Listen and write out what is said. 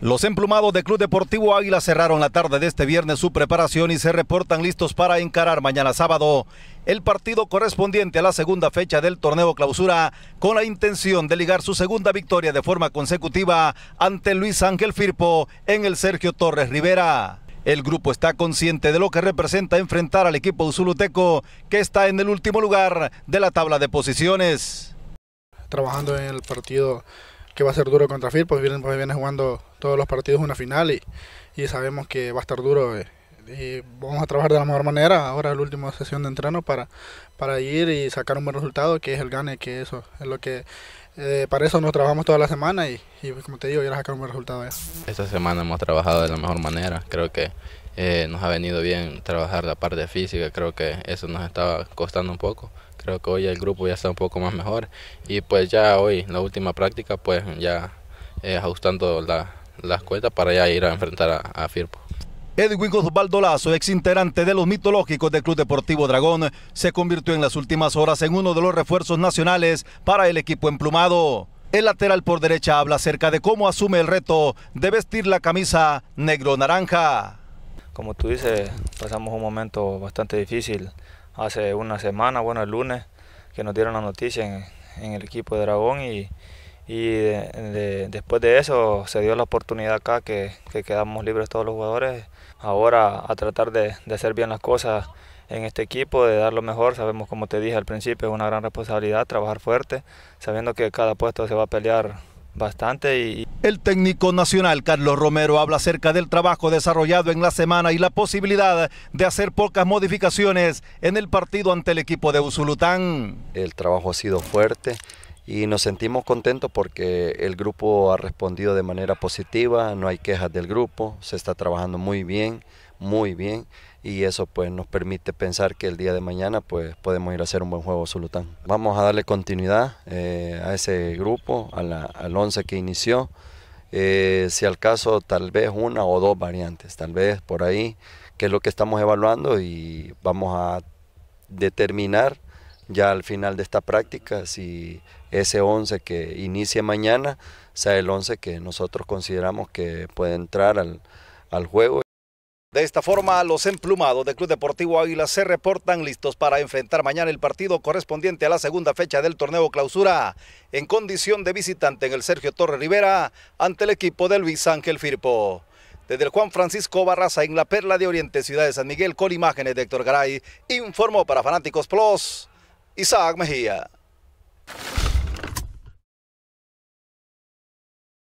Los emplumados de Club Deportivo Águila cerraron la tarde de este viernes su preparación y se reportan listos para encarar mañana sábado el partido correspondiente a la segunda fecha del torneo clausura con la intención de ligar su segunda victoria de forma consecutiva ante Luis Ángel Firpo en el Sergio Torres Rivera. El grupo está consciente de lo que representa enfrentar al equipo Zuluteco que está en el último lugar de la tabla de posiciones. Trabajando en el partido que va a ser duro contra Phil, pues viene jugando todos los partidos una final y, y sabemos que va a estar duro. Eh, y vamos a trabajar de la mejor manera ahora la última sesión de entreno para, para ir y sacar un buen resultado, que es el gane, que eso es lo que eh, para eso nos trabajamos toda la semana y, como te digo, ir a sacar un buen resultado. Eh. Esta semana hemos trabajado de la mejor manera, creo que eh, nos ha venido bien trabajar la parte física, creo que eso nos estaba costando un poco. Creo que hoy el grupo ya está un poco más mejor y pues ya hoy, la última práctica, pues ya eh, ajustando las cuentas para ya ir a enfrentar a, Firpo. Edwin Osvaldo Lazo, ex de los mitológicos del Club Deportivo Dragón, se convirtió en las últimas horas en uno de los refuerzos nacionales para el equipo emplumado. El lateral por derecha habla acerca de cómo asume el reto de vestir la camisa negro-naranja como tú dices, pasamos un momento bastante difícil hace una semana, bueno, el lunes, que nos dieron la noticia en, el equipo de Dragón y, después de eso se dio la oportunidad acá que, quedamos libres todos los jugadores. Ahora a tratar de, de, hacer bien las cosas en este equipo, de dar lo mejor. Sabemos, como te dije al principio, es una gran responsabilidad trabajar fuerte, sabiendo que cada puesto se va a pelear bastante. Y... El técnico nacional Carlos Romero habla acerca del trabajo desarrollado en la semana y la posibilidad de hacer pocas modificaciones en el partido ante el equipo de Usulután. El trabajo ha sido fuerte y nos sentimos contentos porque el grupo ha respondido de manera positiva, no hay quejas del grupo, se está trabajando muy bien muy bien y eso pues nos permite pensar que el día de mañana pues podemos ir a hacer un buen juego solután. Vamos a darle continuidad eh, a ese grupo, a la, al 11 que inició, eh, si al caso tal vez una o dos variantes, tal vez por ahí, que es lo que estamos evaluando y vamos a determinar ya al final de esta práctica si ese 11 que inicie mañana sea el 11 que nosotros consideramos que puede entrar al juego. De esta forma, los emplumados del Club Deportivo Águila se reportan listos para enfrentar mañana el partido correspondiente a la segunda fecha del torneo clausura, en condición de visitante en el Sergio Torre Rivera ante el equipo de Luis Ángel Firpo. Desde el Juan Francisco Barraza en la Perla de Oriente, Ciudad de San Miguel, con imágenes de Héctor Garay, informó para Fanáticos Plus, Isaac Mejía.